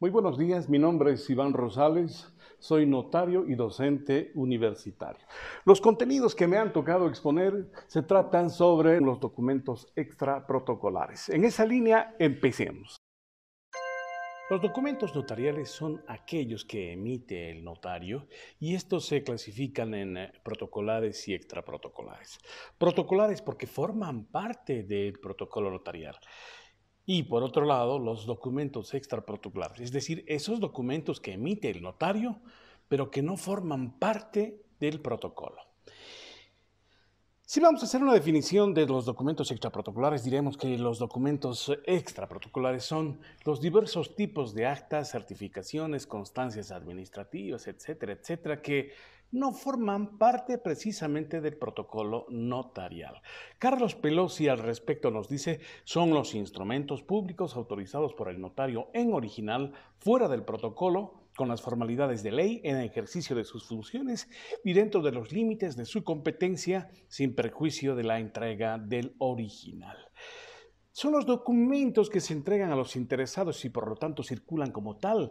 Muy buenos días, mi nombre es Iván Rosales, soy notario y docente universitario. Los contenidos que me han tocado exponer se tratan sobre los documentos extraprotocolares. En esa línea, empecemos. Los documentos notariales son aquellos que emite el notario y estos se clasifican en eh, protocolares y extraprotocolares. Protocolares porque forman parte del protocolo notarial y por otro lado los documentos extraprotocolares, es decir, esos documentos que emite el notario, pero que no forman parte del protocolo. Si vamos a hacer una definición de los documentos extraprotocolares, diremos que los documentos extraprotocolares son los diversos tipos de actas, certificaciones, constancias administrativas, etcétera, etcétera, que no forman parte precisamente del protocolo notarial. Carlos Pelosi al respecto nos dice, son los instrumentos públicos autorizados por el notario en original fuera del protocolo con las formalidades de ley en ejercicio de sus funciones y dentro de los límites de su competencia sin perjuicio de la entrega del original. Son los documentos que se entregan a los interesados y por lo tanto circulan como tal,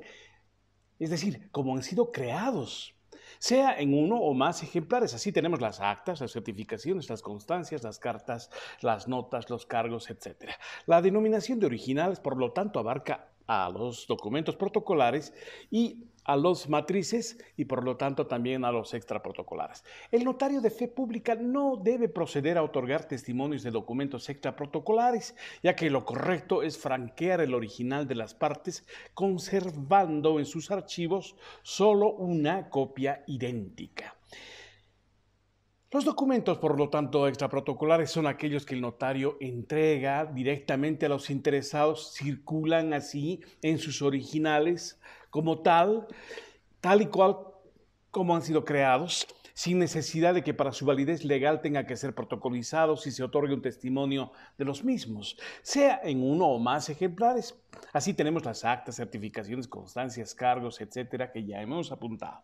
es decir, como han sido creados sea en uno o más ejemplares. Así tenemos las actas, las certificaciones, las constancias, las cartas, las notas, los cargos, etc. La denominación de originales, por lo tanto, abarca a los documentos protocolares y a los matrices y por lo tanto también a los extraprotocolares. El notario de fe pública no debe proceder a otorgar testimonios de documentos extraprotocolares, ya que lo correcto es franquear el original de las partes conservando en sus archivos solo una copia idéntica. Los documentos, por lo tanto, extraprotocolares son aquellos que el notario entrega directamente a los interesados, circulan así en sus originales, como tal, tal y cual como han sido creados, sin necesidad de que para su validez legal tenga que ser protocolizado si se otorgue un testimonio de los mismos, sea en uno o más ejemplares. Así tenemos las actas, certificaciones, constancias, cargos, etcétera, que ya hemos apuntado.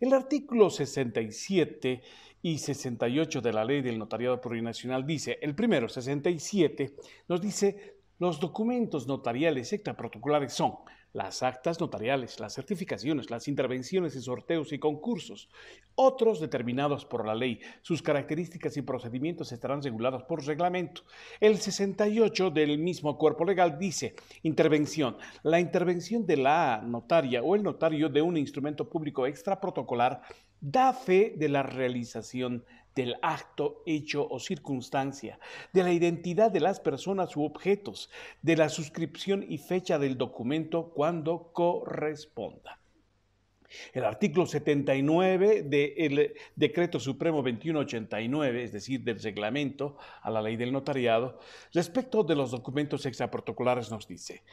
El artículo 67 y 68 de la Ley del Notariado Plurinacional dice, el primero, 67, nos dice los documentos notariales extraprotocolares son las actas notariales, las certificaciones, las intervenciones en sorteos y concursos, otros determinados por la ley. Sus características y procedimientos estarán regulados por reglamento. El 68 del mismo cuerpo legal dice, intervención. La intervención de la notaria o el notario de un instrumento público extraprotocolar da fe de la realización del acto, hecho o circunstancia, de la identidad de las personas u objetos, de la suscripción y fecha del documento cuando corresponda. El artículo 79 del Decreto Supremo 2189, es decir, del reglamento a la ley del notariado, respecto de los documentos extraprotocolares nos dice,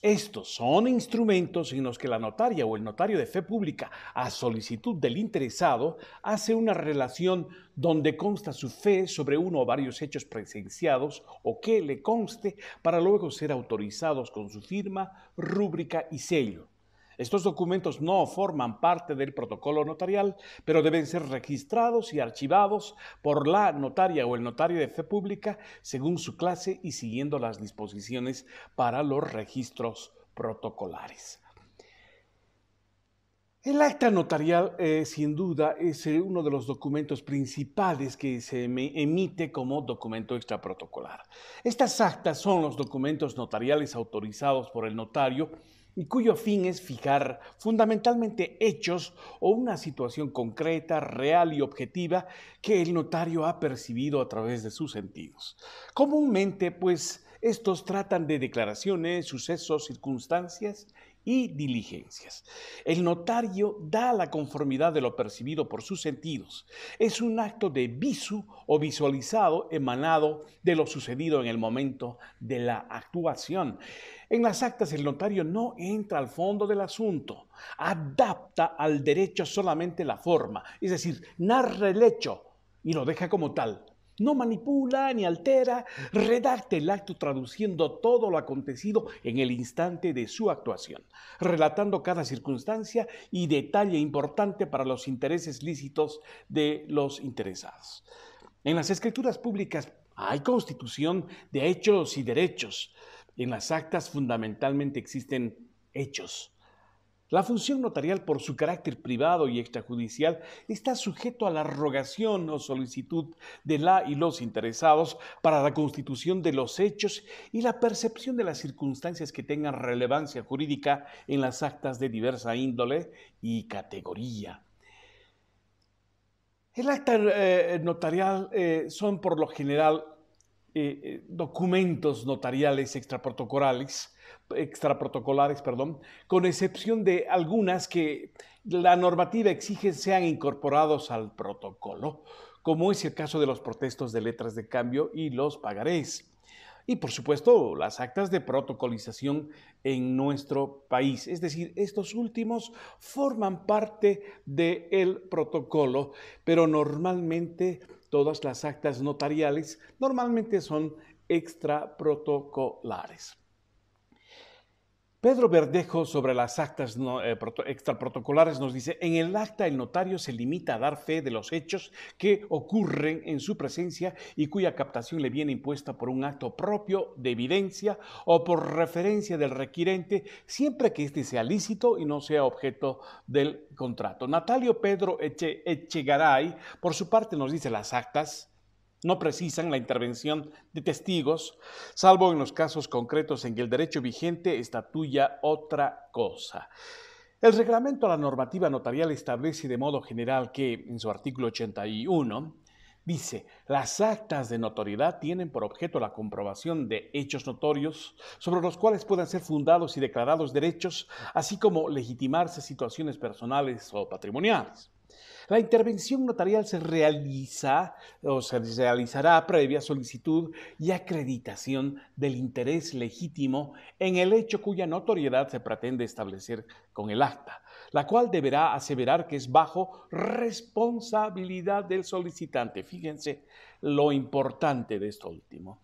estos son instrumentos en los que la notaria o el notario de fe pública, a solicitud del interesado, hace una relación donde consta su fe sobre uno o varios hechos presenciados o que le conste para luego ser autorizados con su firma, rúbrica y sello. Estos documentos no forman parte del protocolo notarial, pero deben ser registrados y archivados por la notaria o el notario de fe pública según su clase y siguiendo las disposiciones para los registros protocolares. El acta notarial, eh, sin duda, es eh, uno de los documentos principales que se emite como documento extraprotocolar. Estas actas son los documentos notariales autorizados por el notario y cuyo fin es fijar fundamentalmente hechos o una situación concreta, real y objetiva que el notario ha percibido a través de sus sentidos. Comúnmente, pues, estos tratan de declaraciones, sucesos, circunstancias y diligencias. El notario da la conformidad de lo percibido por sus sentidos. Es un acto de visu o visualizado emanado de lo sucedido en el momento de la actuación. En las actas el notario no entra al fondo del asunto, adapta al derecho solamente la forma, es decir, narra el hecho y lo deja como tal, no manipula ni altera, redacta el acto traduciendo todo lo acontecido en el instante de su actuación, relatando cada circunstancia y detalle importante para los intereses lícitos de los interesados. En las escrituras públicas hay constitución de hechos y derechos. En las actas fundamentalmente existen hechos la función notarial, por su carácter privado y extrajudicial, está sujeto a la rogación o solicitud de la y los interesados para la constitución de los hechos y la percepción de las circunstancias que tengan relevancia jurídica en las actas de diversa índole y categoría. El acta eh, notarial eh, son por lo general eh, eh, documentos notariales extraprotocolares, perdón, con excepción de algunas que la normativa exige sean incorporados al protocolo, como es el caso de los protestos de letras de cambio y los pagarés. Y por supuesto, las actas de protocolización en nuestro país. Es decir, estos últimos forman parte del protocolo, pero normalmente Todas las actas notariales normalmente son extraprotocolares. Pedro Verdejo sobre las actas eh, extraprotocolares nos dice, en el acta el notario se limita a dar fe de los hechos que ocurren en su presencia y cuya captación le viene impuesta por un acto propio de evidencia o por referencia del requirente, siempre que éste sea lícito y no sea objeto del contrato. Natalio Pedro Echegaray, por su parte, nos dice las actas no precisan la intervención de testigos, salvo en los casos concretos en que el derecho vigente estatuya otra cosa. El reglamento a la normativa notarial establece de modo general que, en su artículo 81, Dice, las actas de notoriedad tienen por objeto la comprobación de hechos notorios sobre los cuales puedan ser fundados y declarados derechos, así como legitimarse situaciones personales o patrimoniales. La intervención notarial se realiza o se realizará previa solicitud y acreditación del interés legítimo en el hecho cuya notoriedad se pretende establecer con el acta, la cual deberá aseverar que es bajo responsabilidad del solicitante. Fíjense lo importante de esto último.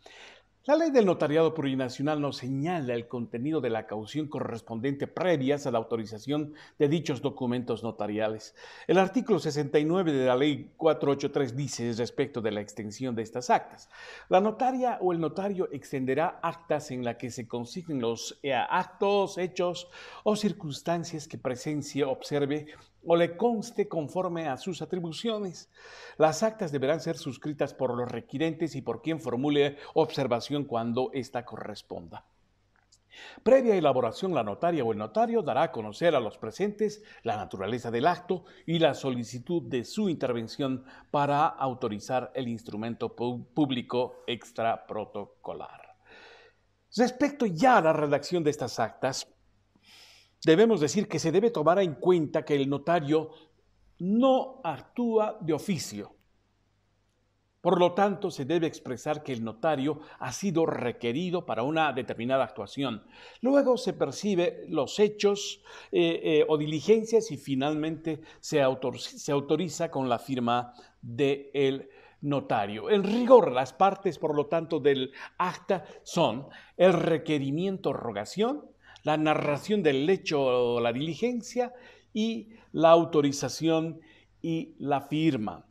La ley del notariado plurinacional no señala el contenido de la caución correspondiente previas a la autorización de dichos documentos notariales. El artículo 69 de la ley 483 dice respecto de la extensión de estas actas. La notaria o el notario extenderá actas en las que se consignen los eh, actos, hechos o circunstancias que presencie, observe o le conste conforme a sus atribuciones. Las actas deberán ser suscritas por los requirentes y por quien formule observación cuando ésta corresponda. Previa elaboración, la notaria o el notario dará a conocer a los presentes la naturaleza del acto y la solicitud de su intervención para autorizar el instrumento público extraprotocolar. Respecto ya a la redacción de estas actas, debemos decir que se debe tomar en cuenta que el notario no actúa de oficio. Por lo tanto, se debe expresar que el notario ha sido requerido para una determinada actuación. Luego se percibe los hechos eh, eh, o diligencias y finalmente se, autoriza con la firma del notario. En rigor, las partes, por lo tanto, del acta son el requerimiento rogación, la narración del hecho o la diligencia y la autorización y la firma.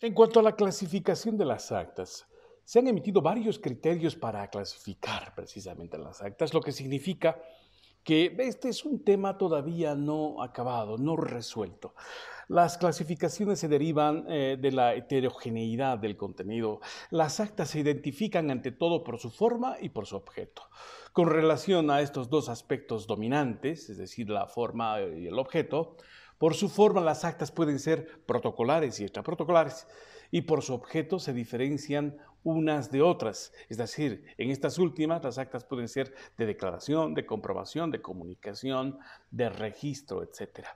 En cuanto a la clasificación de las actas, se han emitido varios criterios para clasificar precisamente las actas, lo que significa que este es un tema todavía no acabado, no resuelto. Las clasificaciones se derivan eh, de la heterogeneidad del contenido. Las actas se identifican ante todo por su forma y por su objeto. Con relación a estos dos aspectos dominantes, es decir, la forma y el objeto, por su forma las actas pueden ser protocolares y extraprotocolares, y por su objeto se diferencian unas de otras. Es decir, en estas últimas las actas pueden ser de declaración, de comprobación, de comunicación, de registro, etcétera.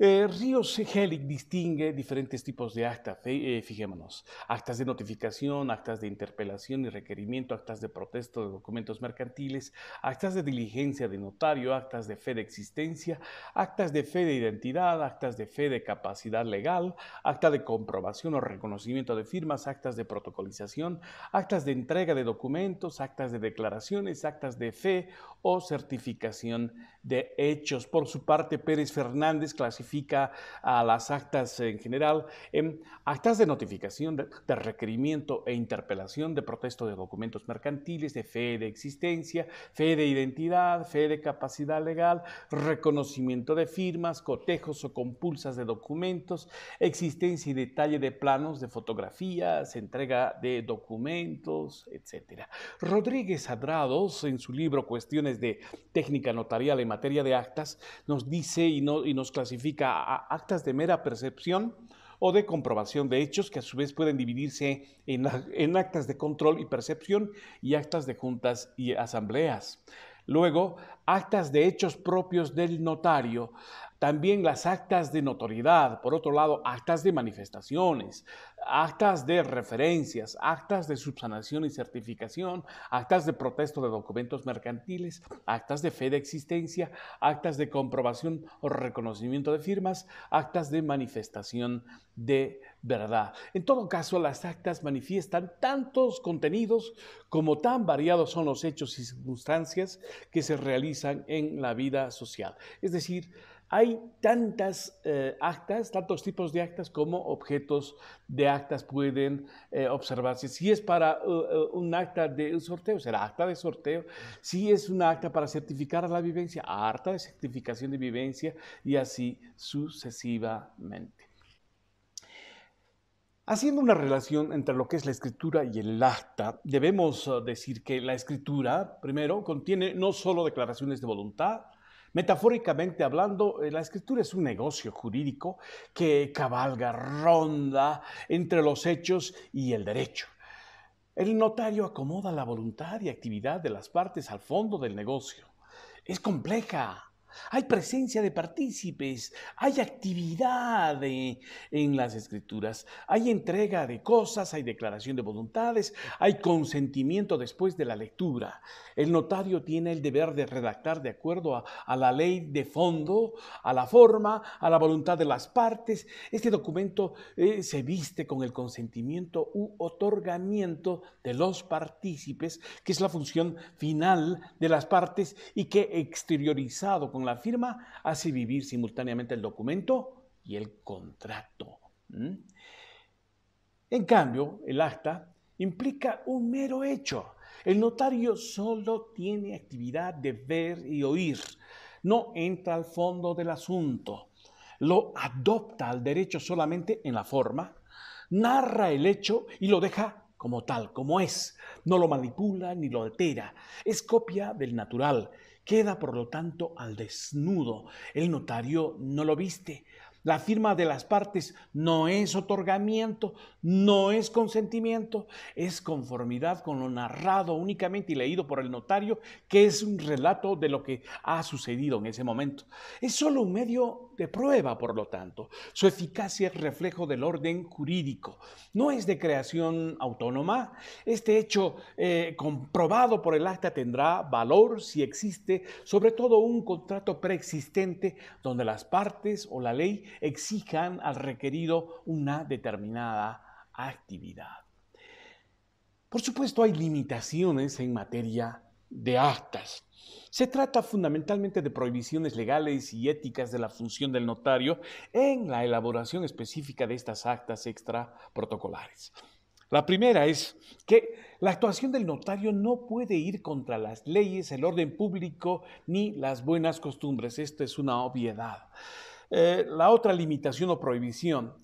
Río Ríos Helic distingue diferentes tipos de actas, fijémonos, actas de notificación, actas de interpelación y requerimiento, actas de protesto de documentos mercantiles, actas de diligencia de notario, actas de fe de existencia, actas de fe de identidad, actas de fe de capacidad legal, acta de comprobación o reconocimiento de firmas, actas de protocolización, actas de entrega de documentos, actas de declaraciones, actas de fe o certificación de hechos. Por su parte, Pérez Fernández clasifica a las actas en general en actas de notificación de requerimiento e interpelación de protesto de documentos mercantiles, de fe de existencia, fe de identidad, fe de capacidad legal, reconocimiento de firmas, cotejos o compulsas de documentos, existencia y detalle de planos de fotografías, entrega de documentos, etc. Rodríguez Adrados, en su libro Cuestiones de Técnica Notarial en materia de actas nos dice y, nos clasifica a actas de mera percepción o de comprobación de hechos, que a su vez pueden dividirse en, en, actas de control y percepción y actas de juntas y asambleas. Luego, actas de hechos propios del notario, también las actas de notoriedad, por otro lado, actas de manifestaciones, actas de referencias, actas de subsanación y certificación, actas de protesto de documentos mercantiles, actas de fe de existencia, actas de comprobación o reconocimiento de firmas, actas de manifestación de verdad. En todo caso, las actas manifiestan tantos contenidos como tan variados son los hechos y circunstancias que se realizan en la vida social. Es decir, hay tantas eh, actas, tantos tipos de actas como objetos de actas pueden eh, observarse. Si es para eh, un acta de sorteo, será acta de sorteo. Si es un acta para certificar la vivencia, acta de certificación de vivencia y así sucesivamente. Haciendo una relación entre lo que es la escritura y el acta, debemos decir que la escritura, primero, contiene no solo declaraciones de voluntad, Metafóricamente hablando, eh, la escritura es un negocio jurídico que cabalga, ronda entre los hechos y el derecho. El notario acomoda la voluntad y actividad de las partes al fondo del negocio. Es compleja, hay presencia de partícipes, hay actividad en las escrituras, hay entrega de cosas, hay declaración de voluntades, hay consentimiento después de la lectura. El notario tiene el deber de redactar de acuerdo a, la ley de fondo, a la forma, a la voluntad de las partes. Este documento eh, se viste con el consentimiento u otorgamiento de los partícipes, que es la función final de las partes y que exteriorizado con la firma hace vivir simultáneamente el documento y el contrato. En cambio, el acta implica un mero hecho. El notario solo tiene actividad de ver y oír. No entra al fondo del asunto. Lo adopta al derecho solamente en la forma, narra el hecho y lo deja como tal, como es. No lo manipula ni lo altera. Es copia del natural. Queda, por lo tanto, al desnudo. El notario no lo viste. La firma de las partes no es otorgamiento, no es consentimiento, es conformidad con lo narrado únicamente y leído por el notario, que es un relato de lo que ha sucedido en ese momento. Es solo un medio de prueba, por lo tanto. Su eficacia es reflejo del orden jurídico. No es de creación autónoma. Este hecho eh, comprobado por el acta tendrá valor si existe, sobre todo un contrato preexistente donde las partes o la ley exijan al requerido una determinada actividad. Por supuesto, hay limitaciones en materia de actas. Se trata fundamentalmente de prohibiciones legales y éticas de la función del notario en la elaboración específica de estas actas extra La primera es que la actuación del notario no puede ir contra las leyes, el orden público ni las buenas costumbres. Esto es una obviedad. Eh, la otra limitación o prohibición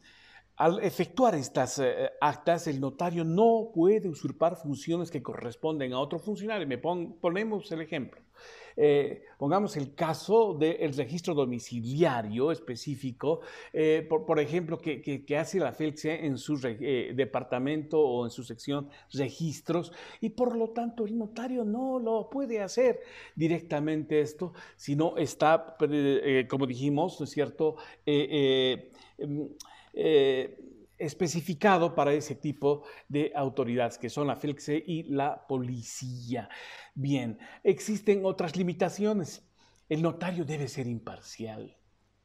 al efectuar estas eh, eh, actas, el notario no puede usurpar funciones que corresponden a otro funcionario. Me ponemos el ejemplo. Eh, pongamos el caso del registro domiciliario específico, por, ejemplo, que, hace la FELCE en su departamento o en su sección registros, y por lo tanto el notario no lo puede hacer directamente esto, sino está, como dijimos, ¿no es cierto? Em, eh, especificado para ese tipo de autoridades, que son la FELCSE y la policía. Bien, existen otras limitaciones. El notario debe ser imparcial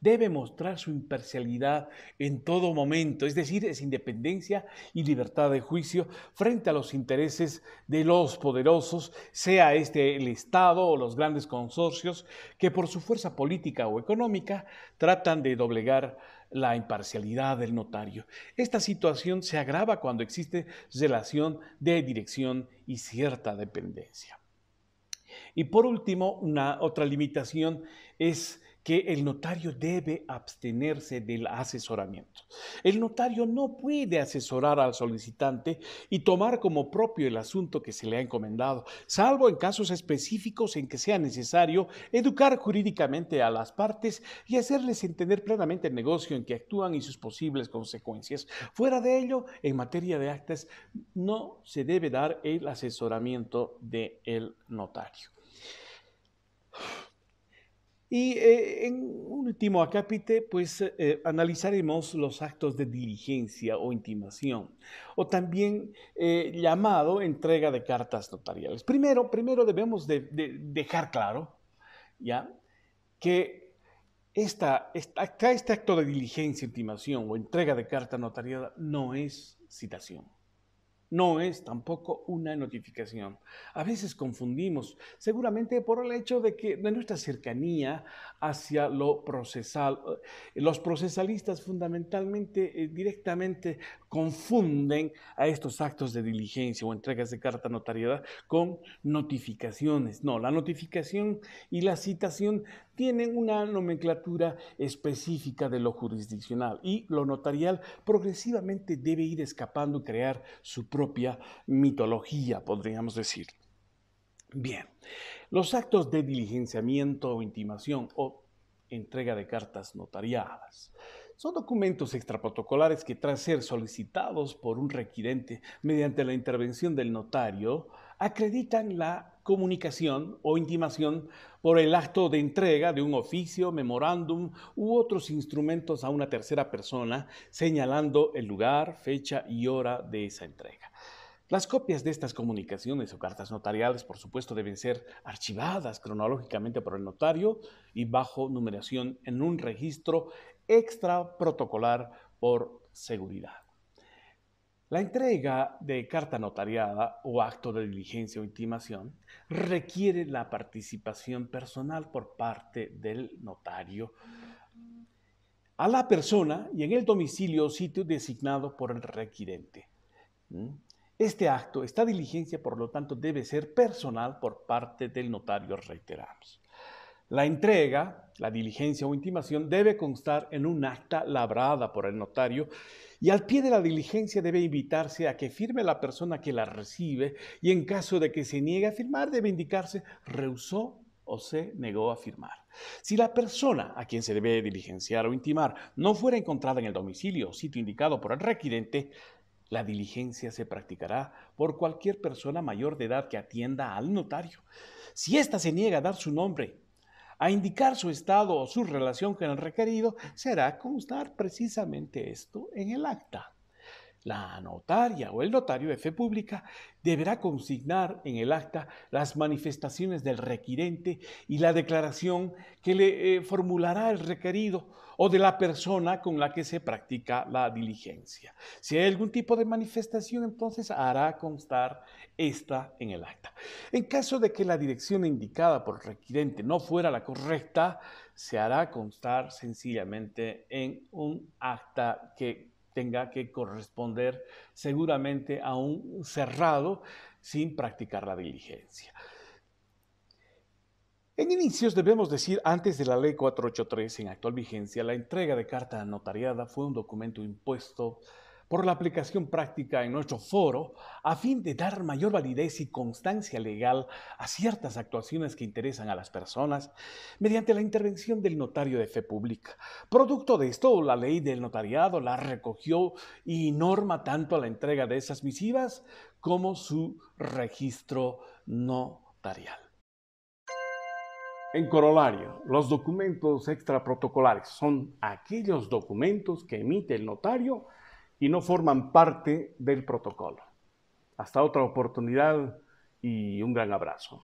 debe mostrar su imparcialidad en todo momento, es decir, es independencia y libertad de juicio frente a los intereses de los poderosos, sea este el Estado o los grandes consorcios que por su fuerza política o económica tratan de doblegar la imparcialidad del notario. Esta situación se agrava cuando existe relación de dirección y cierta dependencia. Y por último, una otra limitación es que el notario debe abstenerse del asesoramiento. El notario no puede asesorar al solicitante y tomar como propio el asunto que se le ha encomendado, salvo en casos específicos en que sea necesario educar jurídicamente a las partes y hacerles entender plenamente el negocio en que actúan y sus posibles consecuencias. Fuera de ello, en materia de actas, no se debe dar el asesoramiento del notario. Y eh, en en último acápite, pues eh, eh, analizaremos los actos de diligencia o intimación, o también llamado entrega de cartas notariales. Primero, primero debemos de, dejar claro, ¿ya? Que esta, este acto de diligencia, intimación o entrega de carta notarial no es citación no es tampoco una notificación. A veces confundimos, seguramente por el hecho de que de nuestra cercanía hacia lo procesal, eh, los procesalistas fundamentalmente eh, directamente confunden a estos actos de diligencia o entregas de carta notariada con notificaciones. No, la notificación y la citación tienen una nomenclatura específica de lo jurisdiccional y lo notarial progresivamente debe ir escapando y crear su propia mitología, podríamos decir. Bien, los actos de diligenciamiento o intimación o entrega de cartas notariadas son documentos extraprotocolares que tras ser solicitados por un requirente mediante la intervención del notario, acreditan la comunicación o intimación por el acto de entrega de un oficio, memorándum u otros instrumentos a una tercera persona, señalando el lugar, fecha y hora de esa entrega. Las copias de estas comunicaciones o cartas notariales, por supuesto, deben ser archivadas cronológicamente por el notario y bajo numeración en un registro extra protocolar por seguridad. La entrega de carta notariada o acto de diligencia o intimación requiere la participación personal por parte del notario a la persona y en el domicilio o sitio designado por el requirente. ¿Mm? Este acto, esta diligencia, por lo tanto, debe ser personal por parte del notario, reiteramos. La entrega, la diligencia o intimación debe constar en un acta labrada por el notario y al pie de la diligencia debe invitarse a que firme la persona que la recibe y en caso de que se niegue a firmar debe indicarse rehusó o se negó a firmar. Si la persona a quien se debe diligenciar o intimar no fuera encontrada en el domicilio o sitio indicado por el requirente, la diligencia se practicará por cualquier persona mayor de edad que atienda al notario. Si ésta se niega a dar su nombre a indicar su estado o su relación con el requerido será constar precisamente esto en el acta. La notaria o el notario de fe pública deberá consignar en el acta las manifestaciones del requirente y la declaración que le eh, formulará el requerido o de la persona con la que se practica la diligencia. Si hay algún tipo de manifestación, entonces hará constar esta en el acta. En caso de que la dirección indicada por el requirente no fuera la correcta, se hará constar sencillamente en un acta que tenga que corresponder seguramente a un cerrado sin practicar la diligencia. En inicios debemos decir, antes de la ley 483 en actual vigencia, la entrega de carta notariada fue un documento impuesto por la aplicación práctica en nuestro foro a fin de dar mayor validez y constancia legal a ciertas actuaciones que interesan a las personas mediante la intervención del notario de fe pública. Producto de esto, la ley del notariado la recogió y norma tanto la entrega de esas misivas como su registro notarial. En corolario, los documentos extraprotocolares son aquellos documentos que emite el notario y no forman parte del protocolo. Hasta otra oportunidad y un gran abrazo.